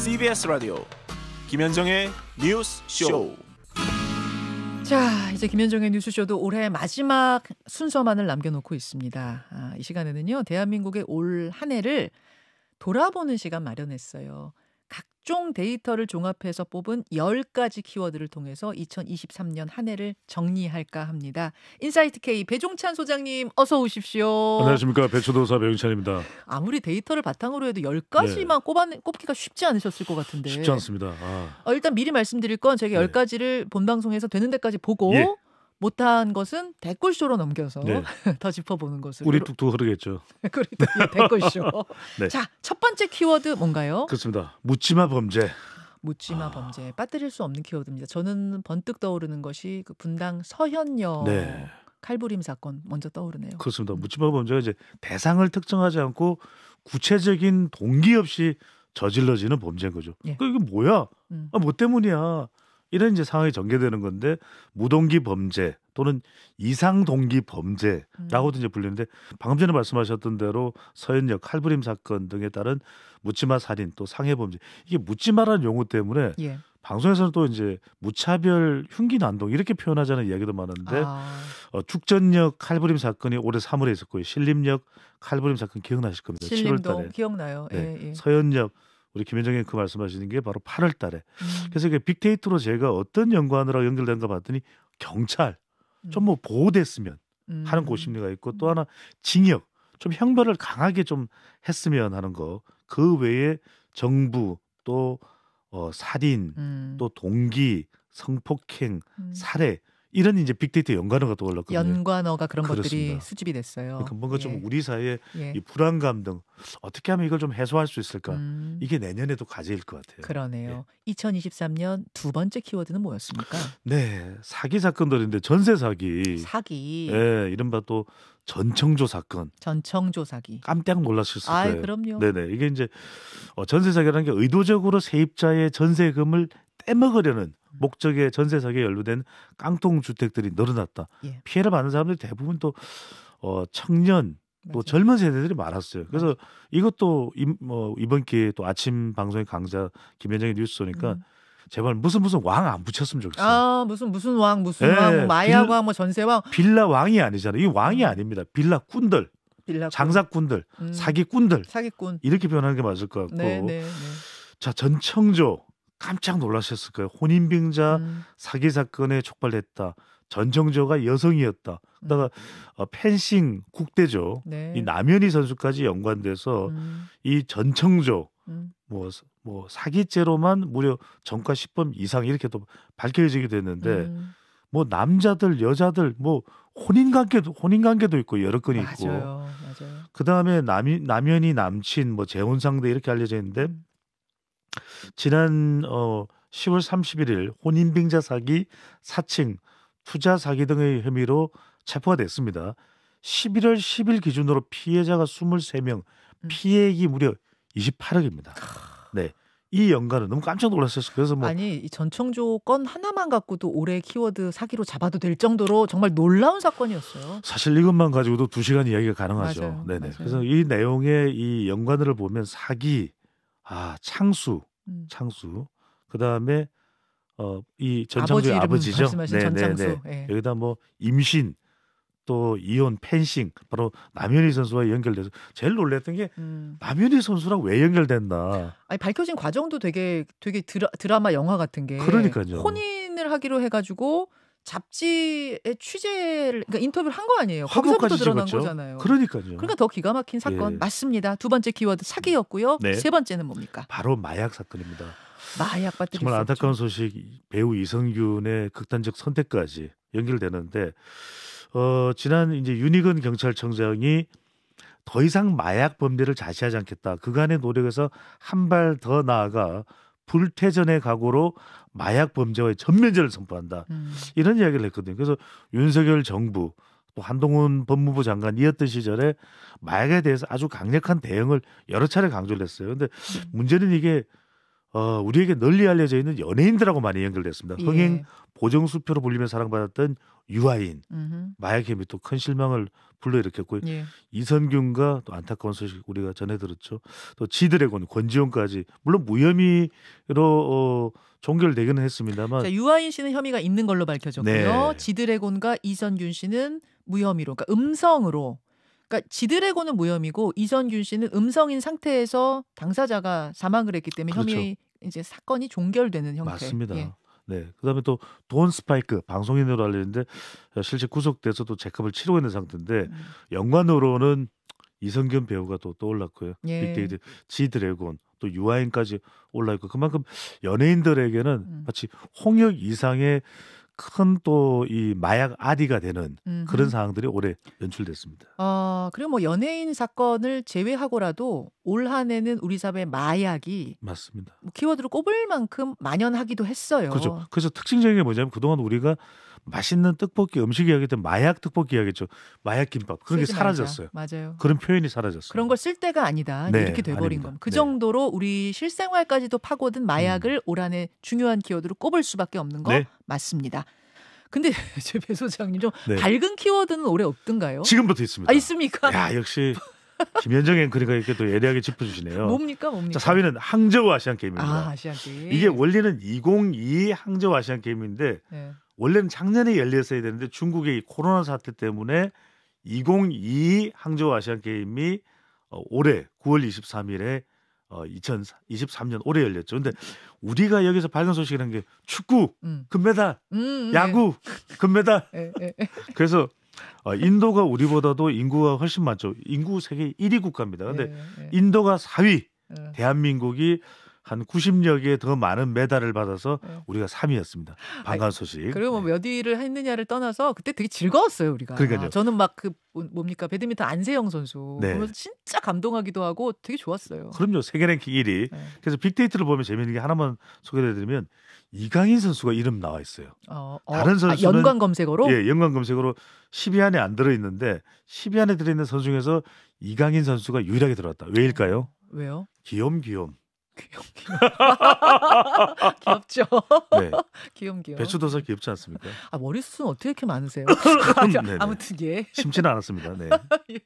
CBS 라디오 김현정의 뉴스 쇼. 자, 이제 김현정의 뉴스쇼도 올해 마지막 순서만을 남겨놓고 있습니다. 아, 이 시간에는요, 대한민국의 올 한 해를 돌아보는 시간 마련했어요. 각종 데이터를 종합해서 뽑은 10가지 키워드를 통해서 2023년 한 해를 정리할까 합니다. 인사이트 K 배종찬 소장님 어서 오십시오. 안녕하십니까? 배추도사 배종찬입니다. 아무리 데이터를 바탕으로 해도 10가지만 네. 꼽기가 쉽지 않으셨을 것 같은데. 쉽지 않습니다. 아. 어, 일단 미리 말씀드릴 건 제가 10가지를 본 방송에서 되는 데까지 보고 예. 못한 것은 댓글쇼로 넘겨서 네. 더 짚어보는 것을 우리 뚝뚝 흐르겠죠. 그러니 댓글쇼. 네. 자, 첫 번째 키워드 뭔가요? 그렇습니다. 묻지마 범죄. 묻지마 아... 범죄. 빠뜨릴 수 없는 키워드입니다. 저는 번뜩 떠오르는 것이 그 분당 서현역 네. 칼부림 사건 먼저 떠오르네요. 그렇습니다. 묻지마 범죄가 이제 대상을 특정하지 않고 구체적인 동기 없이 저질러지는 범죄인 거죠. 예. 그러니까 이게 뭐야? 음. 아, 뭐 때문이야? 이런 이제 상황이 전개되는 건데 무동기 범죄 또는 이상 동기 범죄라고도 음. 이제 불리는데 방금 전에 말씀하셨던 대로 서현역 칼부림 사건 등에 따른 묻지마 살인 또 상해 범죄 이게 묻지마라는 용어 때문에 예. 방송에서는 또 이제 무차별 흉기 난동 이렇게 표현하자는 이야기도 많은데 아. 어, 축전역 칼부림 사건이 올해 3월에 있었고요. 신림역 칼부림 사건 기억나실 겁니다. 신림동 7월달에 기억나요. 네, 예, 예. 서현역 우리 김현정이 그 말씀하시는 게 바로 8월 달에. 음. 그래서 이 빅데이터로 제가 어떤 연구하느라 연결된가 봤더니 경찰 좀 뭐 보호됐으면 음. 하는 고심리가 있고 또 음. 하나 징역 좀 형벌을 강하게 좀 했으면 하는 거. 그 외에 정부 또 어, 살인 음. 또 동기 성폭행 사례 음. 이런 이제 빅데이터 연관어가 떠올랐거든요. 연관어가 그런 그렇습니다. 것들이 수집이 됐어요. 그러니까 뭔가 예. 좀 우리 사회의 예. 이 불안감 등 어떻게 하면 이걸 좀 해소할 수 있을까? 음. 이게 내년에도 과제일 것 같아요. 그러네요. 예. 2023년 두 번째 키워드는 뭐였습니까? 네, 사기 사건들인데 전세 사기. 사기. 예, 이른바 또 전청조 사건. 전청조 사기. 깜짝 놀랐을 거예요. 아, 그럼요. 네네. 이게 이제 어, 전세 사기라는 게 의도적으로 세입자의 전세금을 빼먹으려는 음. 목적의 전세 사기에 연루된 깡통 주택들이 늘어났다. 예. 피해를 받는 사람들이 대부분 또 어, 청년 또 뭐 맞아요. 젊은 세대들이 많았어요. 그래서 맞아요. 이것도 이, 뭐, 이번 기회에 또 아침 방송의 강자 김현정의 뉴스소니까 음. 제발 무슨 무슨 왕 안 붙였으면 좋겠어요. 아 무슨 무슨 왕 무슨 네, 왕 마야왕 뭐 전세왕 빌라 왕이 아니잖아요. 이 왕이 음. 아닙니다. 빌라 꾼들, 빌라 장사꾼들, 음. 사기꾼들, 사기꾼 이렇게 표현하는 게 맞을 것 같고. 네, 네, 네. 자 전청조 깜짝 놀라셨을 거예요. 혼인빙자 음. 사기 사건에 촉발됐다. 전정조가 여성이었다. 그다가 음. 어, 펜싱 국대죠. 네. 이 남현희 선수까지 연관돼서 음. 이 전청조 뭐뭐 음. 뭐 사기죄로만 무려 전과 10범 이상 이렇게 또 밝혀지게 됐는데 음. 뭐 남자들 여자들 뭐 혼인 관계도 혼인 관계도 있고 여러 건이 있고 맞아요. 맞아요. 그다음에 남이 남연이 남친 뭐 재혼 상대 이렇게 알려져 있는데 음. 지난 어 10월 31일 혼인빙자 사기, 사칭, 투자 사기 등의 혐의로 체포가 됐습니다. 11월 10일 기준으로 피해자가 23명, 음. 피해액이 무려 28억입니다. 네. 이연관은 너무 깜짝 놀랐었어요. 그래서 뭐 아니 이 전청조 건 하나만 갖고도 올해 키워드 사기로 잡아도 될 정도로 정말 놀라운 사건이었어요. 사실 이것만 가지고도 두 시간 이야기가 가능하죠. 맞아요. 네네. 맞아요. 그래서 이 내용의 이 연관을 보면 사기, 아 창수, 음. 창수. 그 다음에 어, 이 전창수의 아버지 아버지죠. 네네네. 네. 네, 네. 예. 여기다 뭐 임신 또 이혼 펜싱 바로 남현희 선수와 연결돼서 제일 놀랬던 게 음. 남현희 선수랑 왜 연결됐나? 아니 밝혀진 과정도 되게 되게 드라, 드라마 영화 같은 게 그러니까요. 혼인을 하기로 해가지고 잡지에 취재를 그러니까 인터뷰를 한 거 아니에요. 거기서부터 드러난 찍었죠. 거잖아요. 그러니까요. 그러니까 더 기가 막힌 예. 사건 예. 맞습니다. 두 번째 키워드 사기였고요. 네. 세 번째는 뭡니까? 바로 마약 사건입니다. 마약 빠뜨 정말 안타까운 소식 배우 이성균의 극단적 선택까지 연결되는데 어, 지난 이제 윤희근 경찰청장이 더 이상 마약 범죄를 자시하지 않겠다. 그간의 노력에서 한 발 더 나아가 불태전의 각오로 마약 범죄와의 전면전을 선포한다. 음. 이런 이야기를 했거든요. 그래서 윤석열 정부 또 한동훈 법무부 장관이었던 시절에 마약에 대해서 아주 강력한 대응을 여러 차례 강조를 했어요. 근데 음. 문제는 이게 어, 우리에게 널리 알려져 있는 연예인들하고 많이 연결됐습니다. 예. 흥행 예. 보정 수표로 불리며 사랑받았던 유아인 마약혐의또 큰 실망을 불러일으켰고 예. 이선균과 또 안타까운 소식 우리가 전해 들었죠. 또 지드래곤 권지용까지 물론 무혐의로 어, 종결되기는 했습니다만 자, 유아인 씨는 혐의가 있는 걸로 밝혀졌고요. 네. 지드래곤과 이선균 씨는 무혐의로 그러니까 음성으로 그러니까 지드래곤은 무혐의고 이선균 씨는 음성인 상태에서 당사자가 사망을 했기 때문에 그렇죠. 이제 사건이 종결되는 형태. 맞습니다. 예. 네. 그다음에 또돈 스파이크 방송인으로 알려는데 실제 구속돼서 도 제값을 치르고 있는 상태인데 음. 연관으로는 이성균 배우가 또 떠올랐고요. 예. 빅데이트 지드래곤 또 유아인까지 올라 있고 그만큼 연예인들에게는 음. 마치 홍역 이상의 큰또이 마약 아디가 되는 음흠. 그런 상황들이 올해 연출됐습니다. 어, 그리고 뭐 연예인 사건을 제외하고라도 올 한해는 우리 사회 마약이 맞습니다. 뭐 키워드로 꼽을 만큼 만연하기도 했어요. 그렇죠. 그래서 특징적인 게 뭐냐면 그동안 우리가 맛있는 떡볶이 음식 이야기든 마약 떡볶이 이야기죠. 마약 김밥 그런 게 사라졌어요. 말자. 맞아요. 그런 표현이 사라졌어요. 그런 걸 쓸 때가 아니다. 네, 이렇게 돼버린 겁그 정도로 네. 우리 실생활까지도 파고든 마약을 음. 올 한해 중요한 키워드로 꼽을 수밖에 없는 거 네. 맞습니다. 근데 제배 소장님 좀 네. 밝은 키워드는 올해 없던가요? 지금부터 있습니다. 아, 있습니까? 야 역시 김현정 앵커니까 이렇게 또 예리하게 짚어주시네요. 뭡니까, 뭡니까? 자, 4위는 항저우 아시안 게임입니다. 아, 아시안 게임. 이게 원래는 2022 항저우 아시안 게임인데 네. 원래는 작년에 열렸어야 되는데 중국의 코로나 사태 때문에 2022 항저우 아시안 게임이 어, 올해 9월 23일에 어, 2023년 올해 열렸죠. 근데 우리가 여기서 발은 소식이라는 게 축구 음. 금메달, 음, 음 예. 야구 네. 금메달. 네, 네. 그래서 어, 인도가 우리보다도 인구가 훨씬 많죠. 인구 세계 1위 국가입니다. 근데 인도가 4위, 대한민국이 한 90여 개 더 많은 메달을 받아서 네. 우리가 3위였습니다. 반가운 소식. 그리고 뭐몇 네. 위를 했느냐를 떠나서 그때 되게 즐거웠어요 우리가. 그러니까요. 저는 막그 뭐, 뭡니까 배드민턴 안세영 선수 네. 보면서 진짜 감동하기도 하고 되게 좋았어요. 그럼요 세계 랭킹 1위. 그래서 빅데이터를 보면 재미있는 게 하나만 소개해드리면 이강인 선수가 이름 나와 있어요. 어, 어, 다른 아, 선수는 아, 연관 검색어로 예 연관 검색어로 10위 안에 안 들어 있는데 10위 안에 들어 있는 선수 중에서 이강인 선수가 유일하게 들어왔다. 왜일까요? 왜요? 귀염귀염. 귀엽죠. 네. 귀염 귀염. 배추도사 귀엽지 않습니까? 아머리 수는 어떻게 이렇게 많으세요? 네, 네. 아, 무튼 예. 심지는 않았습니다. 네. 예.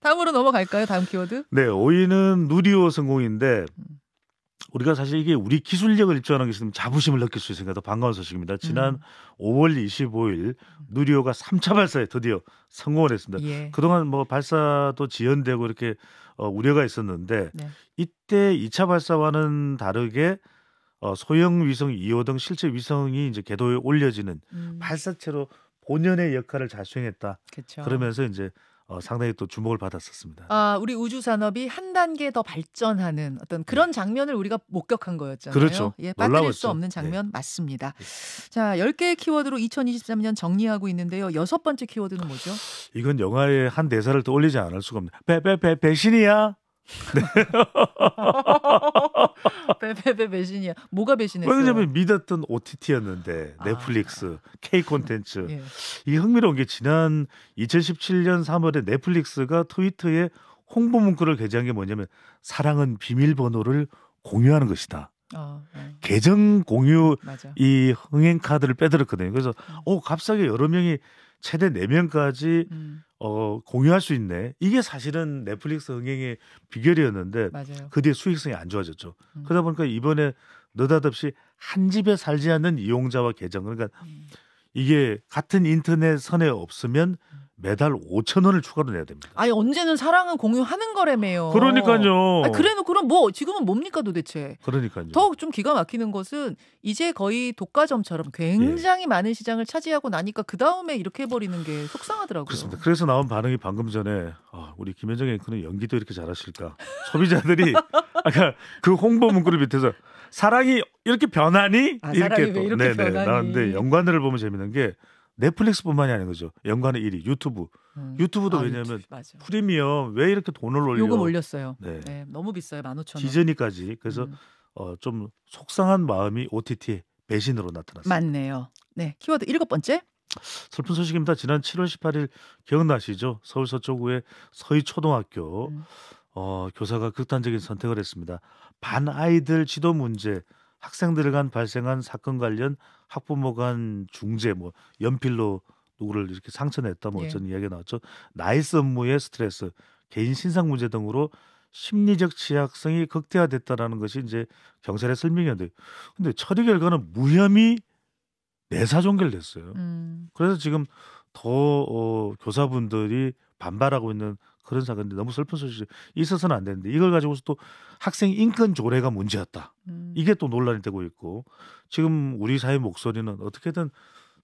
다음으로 넘어갈까요? 다음 키워드? 네, 5위는 누리호 성공인데 음. 우리가 사실 이게 우리 기술력을 입증하는 게 있으면 자부심을 느낄 수 있으니까 더 반가운 소식입니다. 지난 음. 5월 25일 누리호가 3차 발사에 드디어 성공을 했습니다. 예. 그동안 뭐 발사도 지연되고 이렇게 어, 우려가 있었는데 네. 이때 2차 발사와는 다르게 어, 소형 위성 2호 등 실제 위성이 이제 궤도에 올려지는 음. 발사체로 본연의 역할을 잘 수행했다. 그쵸. 그러면서 이제 어, 상당히 또 주목을 받았었습니다. 아, 우리 우주 산업이 한 단계 더 발전하는 어떤 그런 네. 장면을 우리가 목격한 거였잖아요. 그렇죠. 예, 빠뜨릴 놀라웠죠. 수 없는 장면 네. 맞습니다. 예. 자, 10개의 키워드로 2023년 정리하고 있는데요. 여섯 번째 키워드는 뭐죠? 이건 영화의 한 대사를 떠올리지 않을 수가 없네. 배배배 배신이야. 네. 베베베 배신이야. 뭐가 배신했어요? 왜냐면 믿었던 OTT였는데 아. 넷플릭스, 아. K 콘텐츠. 예. 이 흥미로운 게 지난 2017년 3월에 넷플릭스가 트위터에 홍보 문구를 게재한 게 뭐냐면 사랑은 비밀번호를 공유하는 것이다. 어, 네. 계정 공유 맞아. 이 흥행 카드를 빼들었거든요. 그래서 음. 어 갑자기 여러 명이 최대 4명까지 음. 어, 공유할 수 있네. 이게 사실은 넷플릭스 흥행의 비결이었는데 맞아요. 그 뒤에 수익성이 안 좋아졌죠. 음. 그러다 보니까 이번에 느닷없이 한 집에 살지 않는 이용자와 계정 그러니까 음. 이게 같은 인터넷 선에 없으면 음. 매달 5천 원을 추가로 내야 됩니다. 아니 언제는 사랑은 공유하는 거래매요 그러니까요. 아니, 그래놓고 그럼 뭐 지금은 뭡니까 도대체? 그러니까요. 더좀 기가 막히는 것은 이제 거의 독과점처럼 굉장히 예. 많은 시장을 차지하고 나니까 그 다음에 이렇게 해버리는 게 속상하더라고요. 그렇습니다. 그래서 나온 반응이 방금 전에 아, 우리 김현정 앵커는 연기도 이렇게 잘하실까? 소비자들이 아까 그러니까 그 홍보 문구를 밑에서 사랑이 이렇게 변하니 아, 이렇게 또 이렇게 네네 나왔는데 연관들을 보면 재밌는 게 넷플릭스뿐만이 아닌 거죠. 연간의 1위 유튜브. 음. 유튜브도 아, 왜냐하면 유튜브. 프리미엄 왜 이렇게 돈을 올려? 요금 올렸어요. 네. 네. 너무 비싸요. 15,000원. 디즈니까지. 그래서 음. 어, 좀 속상한 마음이 OTT 배신으로 나타났어요. 맞네요. 네. 키워드 일곱 번째. 슬픈 소식입니다. 지난 7월 18일 기억나시죠? 서울 서초구의 서희 초등학교 음. 어, 교사가 극단적인 선택을 했습니다. 반 아이들 지도 문제 학생들 간 발생한 사건 관련 학부모 간 중재 뭐 연필로 누구를 이렇게 상처냈다 뭐 예. 어쩐 예. 이야기가 나왔죠. 나이스 업무의 스트레스, 개인 신상 문제 등으로 심리적 취약성이 극대화됐다라는 것이 이제 경찰의 설명이었는데 근데 처리 결과는 무혐의 내사 종결됐어요. 음. 그래서 지금 더 어, 교사분들이 반발하고 있는 그런 사건인데 너무 슬픈 소식이 있어서는 안 되는데 이걸 가지고서 또 학생 인권 조례가 문제였다. 음. 이게 또 논란이 되고 있고 지금 우리 사회 목소리는 어떻게든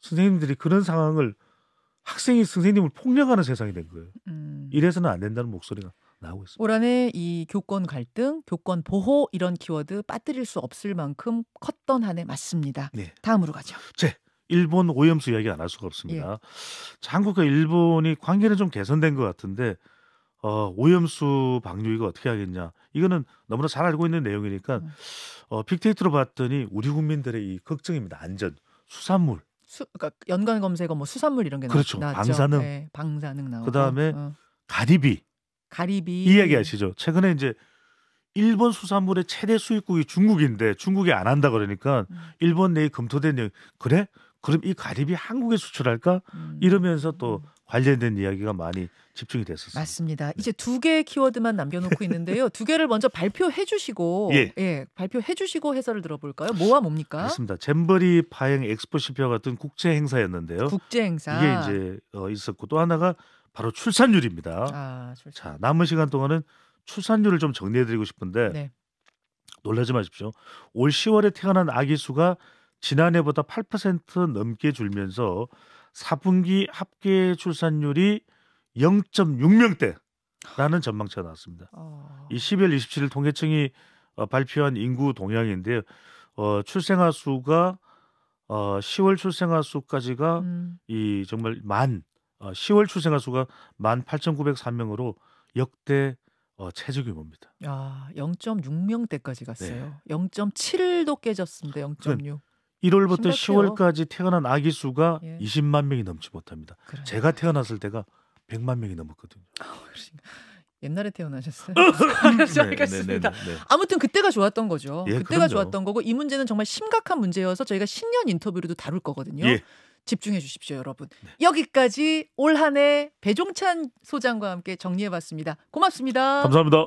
선생님들이 그런 상황을 학생이 선생님을 폭력하는 세상이 된 거예요. 음. 이래서는 안 된다는 목소리가 나오고 있습니다. 올 한해 이 교권 갈등, 교권 보호 이런 키워드 빠뜨릴 수 없을 만큼 컸던 한 해 맞습니다. 네. 다음으로 가죠. 제 일본 오염수 이야기 안 할 수가 없습니다. 예. 한국과 일본이 관계는 좀 개선된 것 같은데 어, 오염수 방류이거 어떻게 하겠냐. 이거는 너무나 잘 알고 있는 내용이니까 음. 어, 빅데이터로 봤더니 우리 국민들의 이 걱정입니다. 안전, 수산물. 수, 그러니까 연관 검색어 뭐 수산물 이런 게 그렇죠. 나왔죠. 방사능. 네, 방사능 나오고. 그다음에 어. 가리비. 가리비. 이 얘기 아시죠? 최근에 이제 일본 수산물의 최대 수입국이 중국인데 중국이 안 한다 그러니까 음. 일본 내에 검토된 내용 그래? 그럼 이 가리비 한국에 수출할까? 음. 이러면서 또 음. 관련된 이야기가 많이 집중이 됐었습니다. 맞습니다. 네. 이제 두 개의 키워드만 남겨놓고 있는데요. 두 개를 먼저 발표해 주시고 예. 예. 발표해 주시고 해설을 들어볼까요? 뭐와 뭡니까? 맞습니다. 잼버리 파행 엑스포 시피 같은 국제 행사였는데요. 국제 행사. 이게 이제 어, 있었고 또 하나가 바로 출산율입니다. 아, 출산. 자 남은 시간 동안은 출산율을 좀 정리해드리고 싶은데 네. 놀라지 마십시오. 올 10월에 태어난 아기 수가 지난해보다 8% 넘게 줄면서 4분기 합계 출산율이 0.6명대라는 전망치가 나왔습니다. 어... 이1 2월 27일 통계청이 어, 발표한 인구 동향인데요. 어, 출생아 수가 어, 10월 출생아 수까지가 음. 이 정말 만 어, 10월 출생아 수가 1 8,903명으로 역대 어, 최저 규모입니다. 아, 0.6명대까지 갔어요. 네. 0.7도 깨졌습니다. 0.6. 1월부터 심각해요. 10월까지 태어난 아기 수가 예. 20만 명이 넘지 못합니다. 그래요. 제가 태어났을 때가 100만 명이 넘었거든요. 아, 옛날에 태어나셨어요. 알겠 네, 네, 네, 네, 네, 아무튼 그때가 좋았던 거죠. 예, 그때가 그럼요. 좋았던 거고 이 문제는 정말 심각한 문제여서 저희가 신년 인터뷰로도 다룰 거거든요. 예. 집중해 주십시오, 여러분. 네. 여기까지 올한해 배종찬 소장과 함께 정리해 봤습니다. 고맙습니다. 감사합니다.